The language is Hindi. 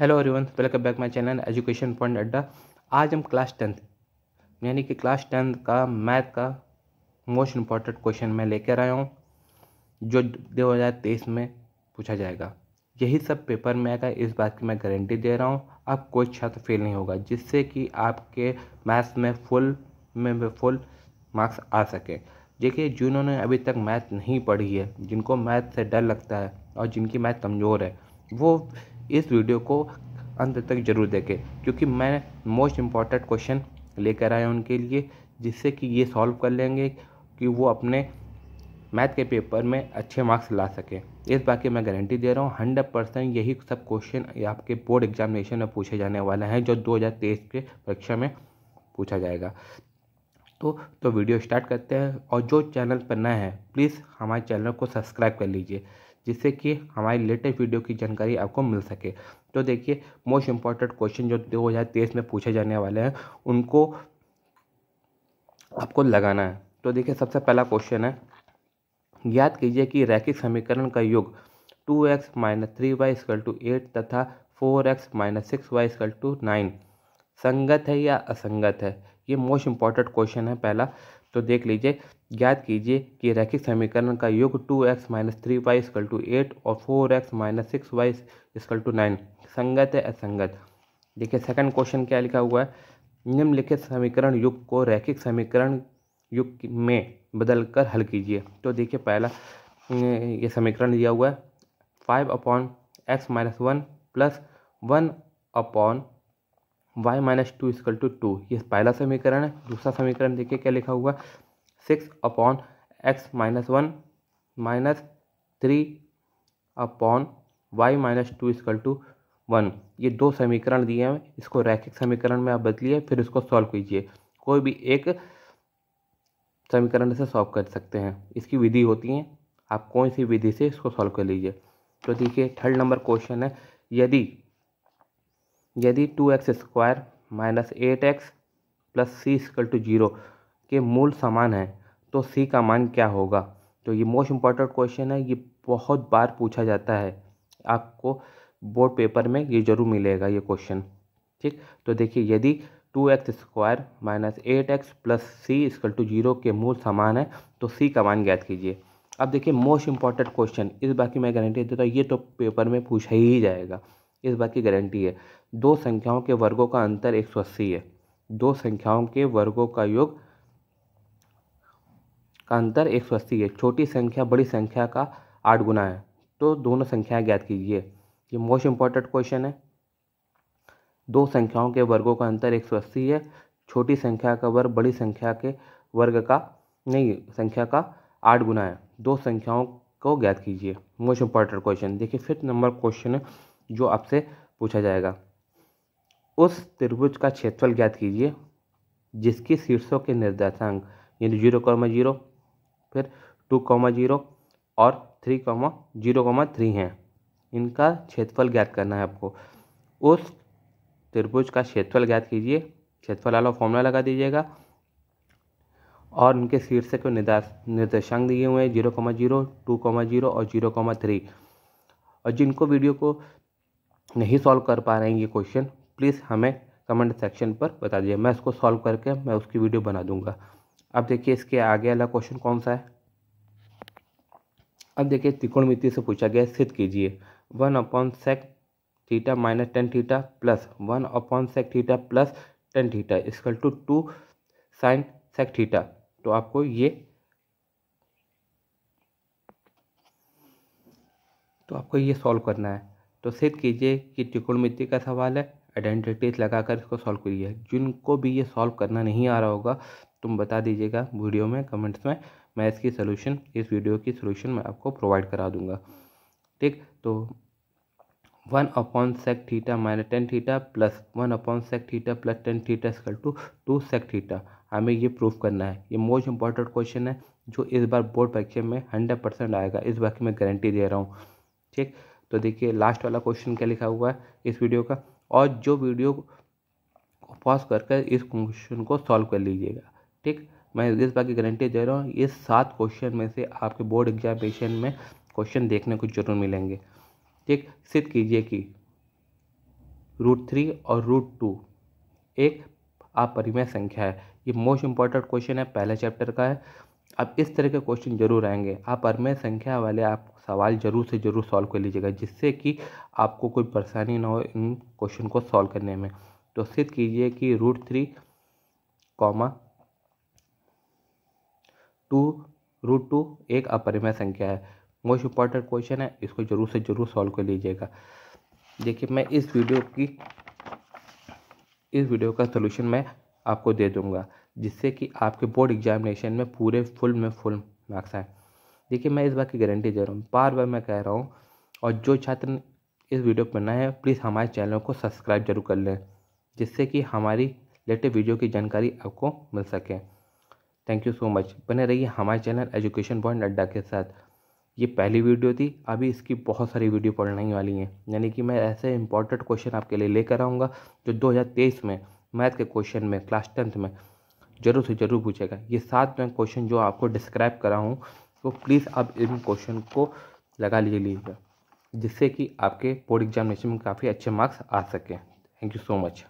hello everyone welcome back my channel education point Adda आज हम क्लास टेंथ यानी कि क्लास टेंथ का मैथ का मोस्ट इम्पॉर्टेंट क्वेश्चन मैं लेकर आया हूँ जो दो हज़ार तेईस में पूछा जाएगा यही सब पेपर में आएगा इस बात की मैं गारंटी दे रहा हूँ आप कोई छात्र फेल नहीं होगा जिससे कि आपके मैथ्स में फुल में फुल मार्क्स आ सकें देखिए जिन्होंने अभी तक मैथ नहीं पढ़ी है जिनको मैथ से डर लगता है और जिनकी मैथ कमज़ोर है वो इस वीडियो को अंत तक जरूर देखें क्योंकि मैं मोस्ट इम्पॉर्टेंट क्वेश्चन लेकर आया उनके लिए जिससे कि ये सॉल्व कर लेंगे कि वो अपने मैथ के पेपर में अच्छे मार्क्स ला सकें इस बात की मैं गारंटी दे रहा हूँ हंड्रेड परसेंट यही सब क्वेश्चन आपके बोर्ड एग्जामिनेशन में पूछे जाने वाला है जो 2023 के परीक्षा में पूछा जाएगा तो तो वीडियो स्टार्ट करते हैं और जो चैनल पर नए हैं प्लीज़ हमारे चैनल को सब्सक्राइब कर लीजिए जिससे कि हमारी लेटेस्ट वीडियो की जानकारी आपको मिल सके तो देखिए मोस्ट इंपॉर्टेंट क्वेश्चन जो दो हज़ार तेईस में पूछे जाने वाले हैं उनको आपको लगाना है तो देखिए सबसे पहला क्वेश्चन है याद कीजिए कि रैखिक समीकरण का योग two x minus three y equal to eight तथा four x minus six y equal to nine संगत है या असंगत है ये मोस्ट इंपॉर्टेंट क्वेश्चन है पहला तो देख लीजिए ज्ञात कीजिए कि रैखिक समीकरण का योग two x minus three y equal to eight और four x minus six y equal to nine संगत है असंगत देखिए सेकंड क्वेश्चन क्या लिखा हुआ है निम्नलिखित समीकरण युग को रैखिक समीकरण युग में बदल कर हल कीजिए तो देखिए पहला ये समीकरण दिया हुआ है five upon x minus one plus one upon y minus two equal to two ये पहला समीकरण है दूसरा समीकरण देखिए क्या लिखा हुआ है six upon x minus one minus three upon y minus two equal to one ये दो समीकरण दिए हैं इसको रैखिक समीकरण में आप बदलिए फिर इसको सॉल्व कीजिए कोई भी एक समीकरण से सॉल्व कर सकते हैं इसकी विधि होती है आप कौन सी विधि से इसको सॉल्व कर लीजिए तो देखिए थर्ड नंबर क्वेश्चन है यदि यदि two x square minus eight x plus c equal to zero के मूल समान हैं तो सी का मान क्या होगा तो ये मोस्ट इम्पॉर्टेंट क्वेश्चन है ये बहुत बार पूछा जाता है आपको बोर्ड पेपर में ये जरूर मिलेगा ये क्वेश्चन ठीक तो देखिए यदि two x square minus eight x plus c equal to zero के मूल समान है तो सी का मान ज्ञात कीजिए अब देखिए मोस्ट इंपॉर्टेंट क्वेश्चन इस बात की मैं गारंटी देता हूँ ये तो पेपर में पूछा ही जाएगा इस बात की गारंटी है दो संख्याओं के वर्गों का अंतर एक सौ अस्सी है दो संख्याओं के वर्गों का योग का अंतर एक सौ अस्सी है छोटी संख्या बड़ी संख्या का आठ गुना है तो दोनों संख्याएं ज्ञात कीजिए ये मोस्ट इंपॉर्टेंट क्वेश्चन है दो संख्याओं के वर्गों का अंतर एक सौ अस्सी है छोटी संख्या का वर्ग बड़ी संख्या के वर्ग का नहीं संख्या का आठ गुना है दो संख्याओं को ज्ञात कीजिए मोस्ट इंपॉर्टेंट क्वेश्चन देखिए फिफ्थ नंबर क्वेश्चन जो आपसे पूछा जाएगा उस त्रिभुज का क्षेत्रफल ज्ञात कीजिए जिसकी शीर्षों के निर्देशांक यानी जीरो कॉमा जीरो फिर टू कॉमा जीरो और three comma zero comma three हैं इनका क्षेत्रफल ज्ञात करना है आपको उस त्रिभुज का क्षेत्रफल ज्ञात कीजिए क्षेत्रफल वाला फॉर्मूला लगा दीजिएगा और उनके शीर्षक को निर्देशांक दिए हुए हैं zero comma zero two comma zero और जीरो कॉमा थ्री और जिनको वीडियो को नहीं सॉल्व कर पा रहे हैं ये क्वेश्चन प्लीज़ हमें कमेंट सेक्शन पर बता दीजिए मैं इसको सॉल्व करके मैं उसकी वीडियो बना दूंगा अब देखिए इसके आगे वाला क्वेश्चन कौन सा है अब देखिए त्रिकोणमिति से पूछा गया सिद्ध कीजिए one upon sec theta minus tan theta plus one upon sec theta plus tan theta equal to two sine sec theta तो आपको ये तो आपको ये सॉल्व करना है तो सिद्ध कीजिए कि त्रिकोणमिति का सवाल है आइडेंटिटीज लगाकर इसको सॉल्व करिए जिनको भी ये सॉल्व करना नहीं आ रहा होगा तुम बता दीजिएगा वीडियो में कमेंट्स में मैं इसकी सोल्यूशन इस वीडियो की सोल्यूशन मैं आपको प्रोवाइड करा दूंगा ठीक तो one upon sec theta minus tan theta plus one upon sec theta plus tan theta equal to two sec theta हमें ये प्रूफ करना है ये मोस्ट इंपॉर्टेंट क्वेश्चन है जो इस बार बोर्ड परीक्षा में हंड्रेड परसेंट आएगा इस बार की मैं गारंटी दे रहा हूँ ठीक तो देखिए लास्ट वाला क्वेश्चन क्या लिखा हुआ है इस वीडियो का और जो वीडियो को पॉज कर इस क्वेश्चन को सॉल्व कर लीजिएगा ठीक मैं इस बात की गारंटी दे रहा हूँ ये सात क्वेश्चन में से आपके बोर्ड एग्जामिनेशन में क्वेश्चन देखने को जरूर मिलेंगे ठीक सिद्ध कीजिए कि रूट थ्री और रूट टू एक आप परिमेय संख्या है ये मोस्ट इंपॉर्टेंट क्वेश्चन है पहले चैप्टर का है अब इस तरह के क्वेश्चन जरूर आएंगे आप परिमेय संख्या वाले आप सवाल जरूर से जरूर सॉल्व कर लीजिएगा जिससे कि आपको कोई परेशानी ना हो इन क्वेश्चन को सॉल्व करने में तो सिद्ध कीजिए कि root three comma two root two एक अपरिमय संख्या है मोस्ट इंपॉर्टेंट क्वेश्चन है इसको जरूर से जरूर सॉल्व कर लीजिएगा देखिए मैं इस वीडियो की इस वीडियो का सोल्यूशन मैं आपको दे दूंगा जिससे कि आपके बोर्ड एग्जामिनेशन में पूरे फुल में फुल मार्क्स आए देखिए मैं इस बात की गारंटी दे रहा हूँ बार बार मैं कह रहा हूँ और जो छात्र इस वीडियो पर नए है प्लीज़ हमारे चैनल को सब्सक्राइब जरूर कर लें जिससे कि हमारी लेटेस्ट वीडियो की जानकारी आपको मिल सके थैंक यू सो मच बने रहिए हमारे चैनल एजुकेशन पॉइंट अड्डा के साथ ये पहली वीडियो थी अभी इसकी बहुत सारी वीडियो पढ़ने वाली हैं यानी कि मैं ऐसे इंपॉर्टेंट क्वेश्चन आपके लिए लेकर आऊँगा जो 2023 में मैथ के क्वेश्चन में क्लास टेंथ में ज़रूर से ज़रूर पूछेगा ये सात मैं क्वेश्चन जो आपको डिस्क्राइब करा हूँ तो प्लीज़ आप इन क्वेश्चन को लगा लिए लीजिएगा जिससे कि आपके बोर्ड एग्जामिनेशन में काफ़ी अच्छे मार्क्स आ सकें थैंक यू सो मच